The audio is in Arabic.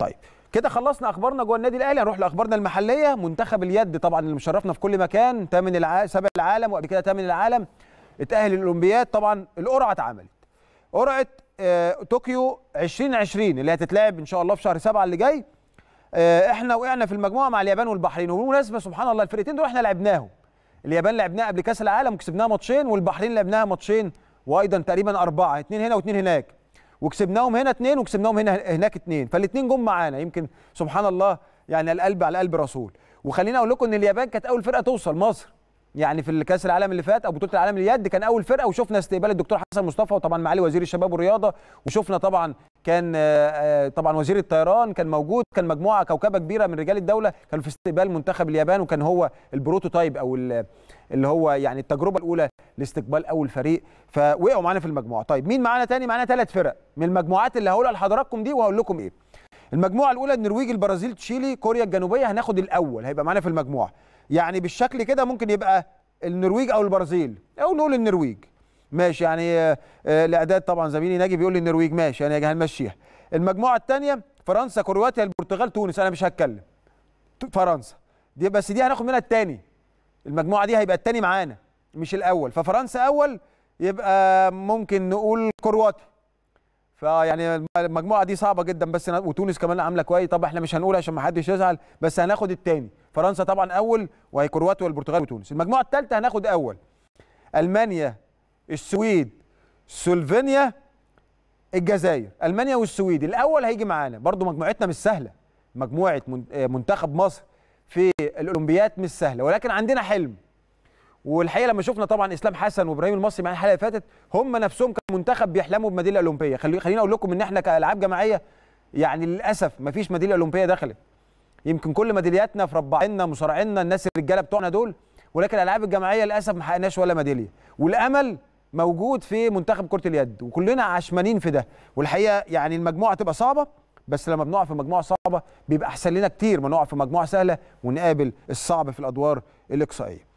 طيب كده خلصنا اخبارنا جوه النادي الاهلي هنروح لاخبارنا المحليه منتخب اليد طبعا اللي مشرفنا في كل مكان ثامن الع... سابع العالم وقبل كده ثامن العالم اتاهل الاولمبياد طبعا القرعه اتعملت قرعه آه... طوكيو 2020 اللي هتتلعب ان شاء الله في شهر 7 اللي جاي آه... احنا وقعنا في المجموعه مع اليابان والبحرين وبالمناسبه سبحان الله الفرقتين دول احنا لعبناهم اليابان لعبناها قبل كاس العالم وكسبناها ماتشين والبحرين لعبناها ماتشين وايضا تقريبا اربعه اثنين هنا واثنين هناك وكسبناهم هنا اثنين وكسبناهم هنا هناك اثنين فالاثنين جم معانا يمكن سبحان الله يعني القلب على قلب رسول وخليني اقول لكم ان اليابان كانت اول فرقه توصل مصر يعني في الكاس العالم اللي فات او بطوله العالم اليد كان اول فرقه وشفنا استقبال الدكتور حسن مصطفى وطبعا معالي وزير الشباب والرياضه وشفنا طبعا كان آه، آه، طبعا وزير الطيران كان موجود كان مجموعه كوكبه كبيره من رجال الدوله كانوا في استقبال منتخب اليابان وكان هو البروتوتايب او اللي هو يعني التجربه الاولى لاستقبال اول فريق فوقعوا معانا في المجموعه طيب مين معانا تاني معانا ثلاث فرق من المجموعات اللي هقولها لحضراتكم دي وهقول لكم ايه المجموعه الاولى النرويج البرازيل تشيلي كوريا الجنوبيه هناخد الاول هيبقى معانا في المجموعه يعني بالشكل كده ممكن يبقى النرويج او البرازيل او نقول النرويج ماشي يعني الاعداد آه، آه، طبعا زميلي ناجي بيقول لي النرويج ماشي يعني هنمشيها المجموعه الثانيه فرنسا كرواتيا البرتغال تونس انا مش هتكلم فرنسا دي بس دي هناخد منها الثاني المجموعه دي هيبقى الثاني معانا مش الاول ففرنسا اول يبقى ممكن نقول كرواتيا فيعني المجموعه دي صعبه جدا بس وتونس كمان عامله كويس طب احنا مش هنقول عشان ما حدش يزعل بس هناخد الثاني فرنسا طبعا اول وهي كرواتيا والبرتغال وتونس المجموعه الثالثه هناخد اول المانيا السويد سلوفينيا الجزائر المانيا والسويد الاول هيجي معانا برضو مجموعتنا مش سهله مجموعه منتخب مصر في الاولمبيات مش سهله ولكن عندنا حلم والحقيقه لما شفنا طبعا اسلام حسن وابراهيم المصري معانا الحلقه اللي فاتت هم نفسهم كمنتخب بيحلموا بميداليه اولمبيه خلي خليني اقول لكم ان احنا كالعاب جماعيه يعني للاسف ما فيش ميداليه اولمبيه دخلت يمكن كل ميدالياتنا في ربعنا مصارعينا الناس الرجاله بتوعنا دول ولكن الالعاب الجماعيه للاسف ما حققناش ولا ميداليه والامل موجود في منتخب كره اليد وكلنا عشمانين في ده والحقيقه يعني المجموعه تبقى صعبه بس لما بنقع في مجموعه صعبه بيبقى احسن لنا كتير ما نقع في مجموعه سهله ونقابل الصعب في الادوار الاقصائيه